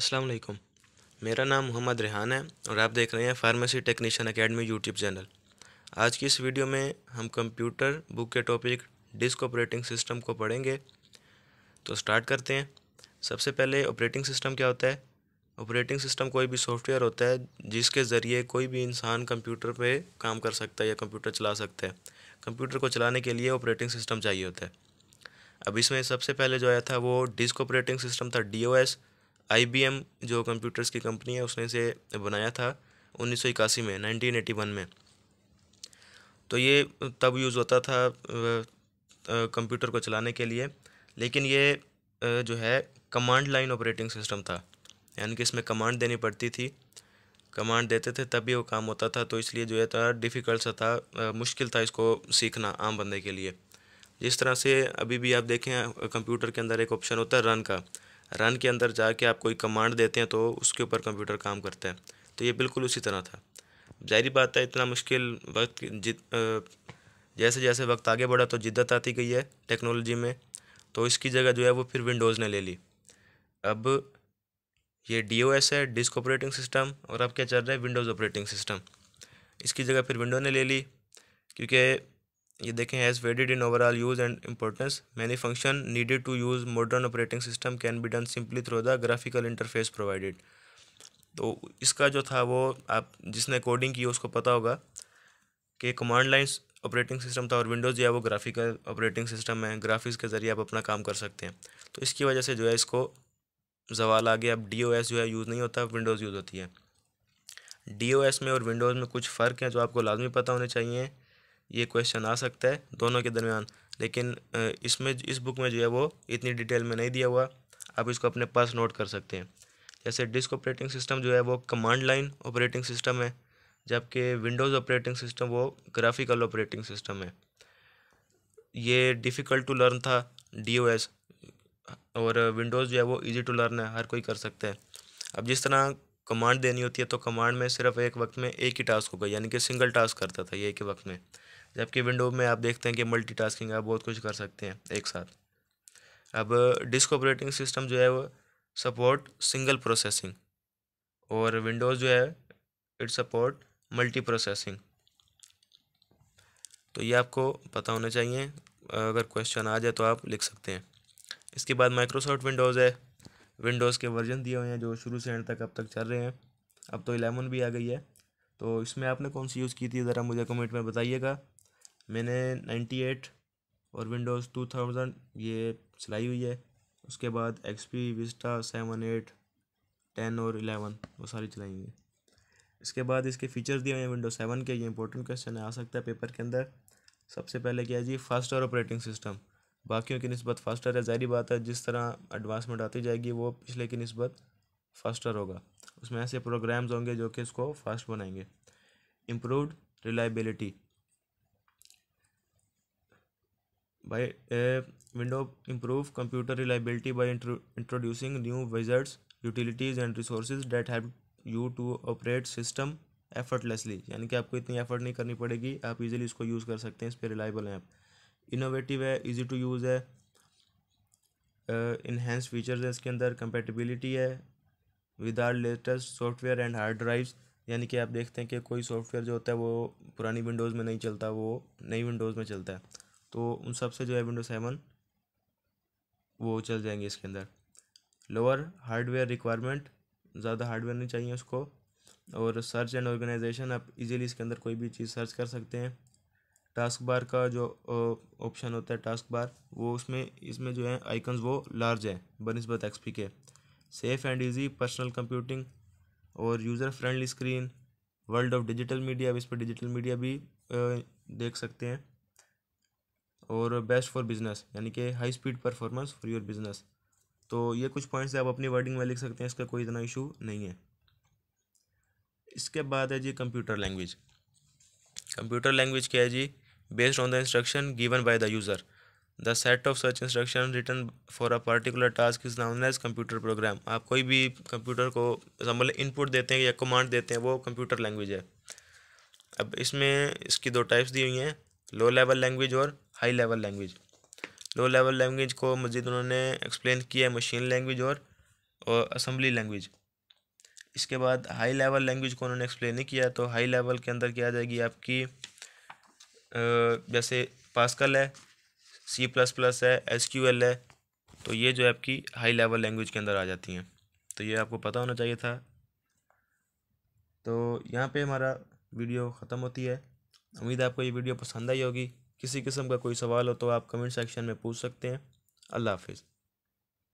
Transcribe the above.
अस्सलाम वालेकुम मेरा नाम मोहम्मद रेहान है और आप देख रहे हैं pharmacy technician academy YouTube channel आज की इस वीडियो में हम कंप्यूटर बुक के टॉपिक डिस्क ऑपरेटिंग सिस्टम को पढ़ेंगे तो स्टार्ट करते हैं सबसे पहले ऑपरेटिंग सिस्टम क्या होता है ऑपरेटिंग सिस्टम कोई भी सॉफ्टवेयर होता है जिसके ज़रिए कोई भी इंसान कंप्यूटर पर काम कर सकता है या कंप्यूटर चला सकता है कंप्यूटर को चलाने के लिए ऑपरेटिंग सिस्टम चाहिए होता है अब इसमें सबसे पहले जो आया था वो डिस्क ऑपरेटिंग सिस्टम था डी ओ एस आई जो कंप्यूटर्स की कंपनी है उसने इसे बनाया था उन्नीस में नाइनटीन में तो ये तब यूज़ होता था कंप्यूटर को चलाने के लिए लेकिन ये जो है कमांड लाइन ऑपरेटिंग सिस्टम था यानी कि इसमें कमांड देनी पड़ती थी कमांड देते थे तब भी वो काम होता था तो इसलिए जो है था डिफ़िकल्ट सा था मुश्किल था इसको सीखना आम बंदे के लिए जिस तरह से अभी भी आप देखें कंप्यूटर के अंदर एक ऑप्शन होता है रन का रन के अंदर जाके आप कोई कमांड देते हैं तो उसके ऊपर कंप्यूटर काम करता है तो ये बिल्कुल उसी तरह था जाहिर बात है इतना मुश्किल वक्त जित जैसे जैसे वक्त आगे बढ़ा तो जिद्दत आती गई है टेक्नोलॉजी में तो इसकी जगह जो है वो फिर विंडोज़ ने ले ली अब ये डी है डिस्क ऑपरेटिंग सिस्टम और अब क्या चल रहा है विंडोज़ ऑपरेटिंग सिस्टम इसकी जगह फिर विंडो ने ले ली क्योंकि ये देखें as wedded in overall use and importance many function needed to use modern operating system can be done simply through the graphical interface provided तो इसका जो था वो आप जिसने कोडिंग की उसको पता होगा कि कमांड लाइन ऑपरेटिंग सिस्टम था और विंडोज़ जो है वो ग्राफिकल ऑपरेटिंग सिस्टम है ग्राफिक्स के ज़रिए आप अपना काम कर सकते हैं तो इसकी वजह से जो है इसको जवाल आ गया अब डी जो है यूज़ नहीं होता विंडोज़ यूज़ होती है डी में और विंडोज़ में कुछ फ़र्क हैं जो आपको लाजमी पता होने चाहिए ये क्वेश्चन आ सकता है दोनों के दरमियान लेकिन इसमें इस बुक में जो है वो इतनी डिटेल में नहीं दिया हुआ आप इसको अपने पास नोट कर सकते हैं जैसे डिस्क ऑपरेटिंग सिस्टम जो है वो कमांड लाइन ऑपरेटिंग सिस्टम है जबकि विंडोज़ ऑपरेटिंग सिस्टम वो ग्राफिकल ऑपरेटिंग सिस्टम है ये डिफ़िकल्ट टू लर्न था डी और विंडोज़ जो है वो ईजी टू लर्न है हर कोई कर सकता है अब जिस तरह कमांड देनी होती है तो कमांड में सिर्फ एक वक्त में एक ही टास्क होगा यानी कि सिंगल टास्क करता था ये एक वक्त में जबकि विंडो में आप देखते हैं कि मल्टीटास्किंग आप बहुत कुछ कर सकते हैं एक साथ अब डिस्क ऑपरेटिंग सिस्टम जो है वो सपोर्ट सिंगल प्रोसेसिंग और विंडोज़ जो है इट सपोर्ट मल्टी प्रोसेसिंग तो ये आपको पता होना चाहिए अगर क्वेश्चन आ जाए तो आप लिख सकते हैं इसके बाद माइक्रोसॉफ्ट विंडोज़ है विंडोज़ के वर्जन दिए हुए हैं जो शुरू से एंड तक अब तक चल रहे हैं अब तो इलेवन भी आ गई है तो इसमें आपने कौन सी यूज़ की थी ज़रा मुझे कमेंट में बताइएगा मैंने नाइन्टी एट और विंडोज़ टू थाउजेंड ये चलाई हुई है उसके बाद X P Vista seven eight ten और इलेवन वो सारी चलाई हुई इसके बाद इसके फीचर्स दिए हुए हैं विंडोज सेवन के ये इंपॉर्टेंट क्वेश्चन आ सकता है पेपर के अंदर सबसे पहले क्या है जी फास्टर ऑपरेटिंग सिस्टम बाकियों की नस्बत फास्टर है जहरी बात है जिस तरह एडवांसमेंट आती जाएगी वो पिछले की नस्बत फास्टर होगा उसमें ऐसे प्रोग्राम्स होंगे जो कि इसको फास्ट बनाएंगे improved reliability by window improve computer reliability by introducing new introducing utilities and resource date resources you to operate system effortlessly यानी कि आपको इतनी एफर्ट नहीं करनी पड़ेगी आप इजीली इसको यूज़ कर सकते हैं इस पर रिलायबल हैं आप इनोवेटिव है इजी टू यूज़ है इन्हेंस uh, फीचर्स है इसके अंदर कंपेटिबिलिटी है with our latest software and hard drives यानी कि आप देखते हैं कि कोई सॉफ्टवेयर जो होता है वो पुरानी विंडोज़ में नहीं चलता वो नई विंडोज़ में चलता है तो उन सब से जो है विंडो सेवन वो चल जाएंगे इसके अंदर लोअर हार्डवेयर रिक्वायरमेंट ज़्यादा हार्डवेयर नहीं चाहिए उसको और सर्च एंड ऑर्गेनाइजेशन आप इजीली इसके अंदर कोई भी चीज़ सर्च कर सकते हैं टास्क बार का जो ऑप्शन होता है टास्क बार वो उसमें इसमें जो है आइकन्स वो लार्ज हैं बनस्बत एक्सपी के safe and easy personal computing और user friendly screen world of digital media इस पर डिजिटल मीडिया भी देख सकते हैं और बेस्ट फॉर बिजनेस यानी कि high speed performance for your business तो ये कुछ पॉइंट्स आप अपनी वर्डिंग में लिख सकते हैं इसका कोई इतना इशू नहीं है इसके बाद है जी कंप्यूटर लैंग्वेज कंप्यूटर लैंग्वेज क्या है जी based on the instruction given by the user the set of such instruction written for a particular task is known as computer program आप कोई भी कंप्यूटर को मतलब इनपुट देते हैं या कमांड देते हैं वो कंप्यूटर लैंग्वेज है अब इसमें इसकी दो टाइप्स दी हुई हैं लो लेवल लैंग्वेज और high level language low level language को मज़ीद उन्होंने एक्सप्लेन किया है मशीन लैंग्वेज और असम्बली लैंग्वेज इसके बाद हाई लेवल लैंग्वेज को उन्होंने एक्सप्लेन नहीं किया तो हाई लेवल के अंदर क्या आ जाएगी आपकी जैसे पास्कल है सी प्लस प्लस है एस क्यू एल है तो ये जो आपकी हाई लेवल लैंग्वेज के अंदर आ जाती हैं तो ये आपको पता होना चाहिए था तो यहाँ पे हमारा वीडियो ख़त्म होती है उम्मीद है आपको ये वीडियो पसंद आई होगी किसी किस्म का कोई सवाल हो तो आप कमेंट सेक्शन में पूछ सकते हैं अल्लाह हाफिज़